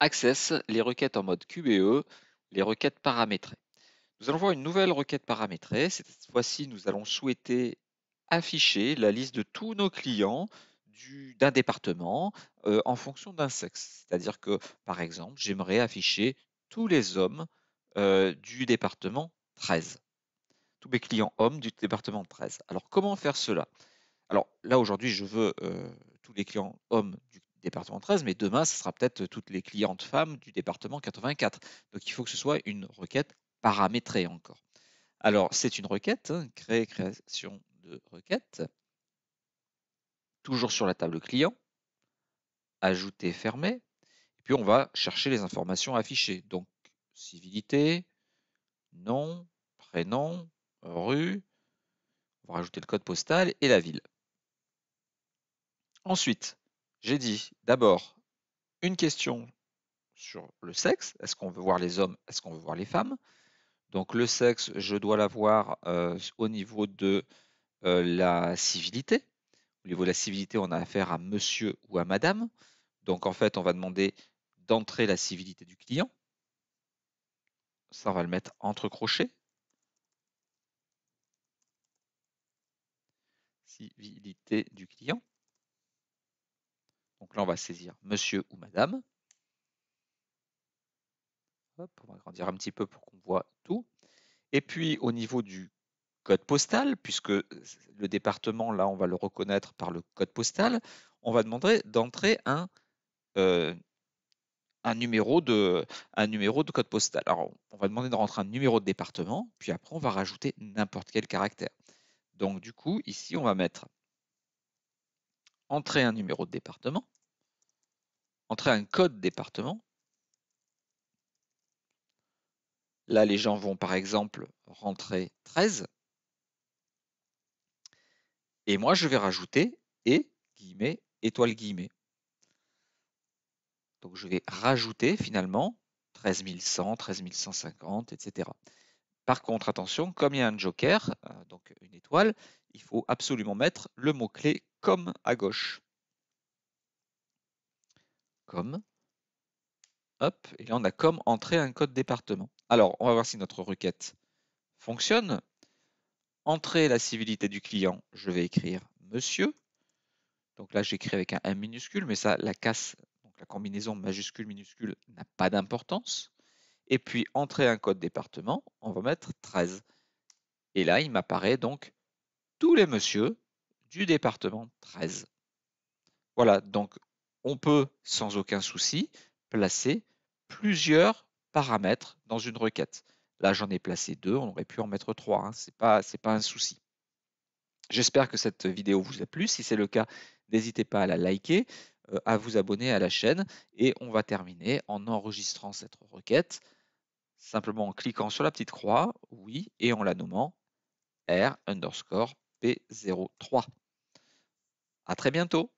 Access les requêtes en mode QBE, les requêtes paramétrées. Nous allons voir une nouvelle requête paramétrée. Cette fois-ci, nous allons souhaiter afficher la liste de tous nos clients d'un département euh, en fonction d'un sexe. C'est-à-dire que, par exemple, j'aimerais afficher tous les hommes euh, du département 13. Tous mes clients hommes du département 13. Alors, comment faire cela Alors, là, aujourd'hui, je veux euh, tous les clients hommes du département 13, mais demain, ce sera peut-être euh, toutes les clientes femmes du département 84. Donc il faut que ce soit une requête paramétrée encore. Alors c'est une requête, hein, créer création de requête, toujours sur la table client, ajouter fermer, et puis on va chercher les informations affichées. Donc civilité, nom, prénom, rue, on va rajouter le code postal et la ville. Ensuite, j'ai dit d'abord une question sur le sexe. Est-ce qu'on veut voir les hommes Est-ce qu'on veut voir les femmes Donc le sexe, je dois l'avoir au niveau de la civilité. Au niveau de la civilité, on a affaire à monsieur ou à madame. Donc en fait, on va demander d'entrer la civilité du client. Ça, on va le mettre entre crochets. Civilité du client là, on va saisir monsieur ou madame. on va agrandir un petit peu pour qu'on voit tout. Et puis, au niveau du code postal, puisque le département, là, on va le reconnaître par le code postal, on va demander d'entrer un, euh, un, numéro de, un numéro de code postal. Alors, on va demander de rentrer un numéro de département, puis après, on va rajouter n'importe quel caractère. Donc, du coup, ici, on va mettre entrer un numéro de département entrer un code département. Là, les gens vont par exemple rentrer 13. Et moi, je vais rajouter et guillemets, étoile guillemets. Donc, je vais rajouter finalement 13100, 13150, etc. Par contre, attention, comme il y a un joker, euh, donc une étoile, il faut absolument mettre le mot-clé comme à gauche. Hop, et là on a comme entrer un code département. Alors, on va voir si notre requête fonctionne. Entrer la civilité du client, je vais écrire monsieur. Donc là, j'écris avec un M minuscule, mais ça, la casse, donc la combinaison majuscule-minuscule n'a pas d'importance. Et puis, entrer un code département, on va mettre 13. Et là, il m'apparaît donc tous les monsieur du département 13. Voilà, donc on peut sans aucun souci placer plusieurs paramètres dans une requête. Là, j'en ai placé deux, on aurait pu en mettre trois, hein, C'est ce n'est pas, un souci. J'espère que cette vidéo vous a plu. Si c'est le cas, n'hésitez pas à la liker, euh, à vous abonner à la chaîne. Et on va terminer en enregistrant cette requête, simplement en cliquant sur la petite croix, oui, et en la nommant R underscore P03. À très bientôt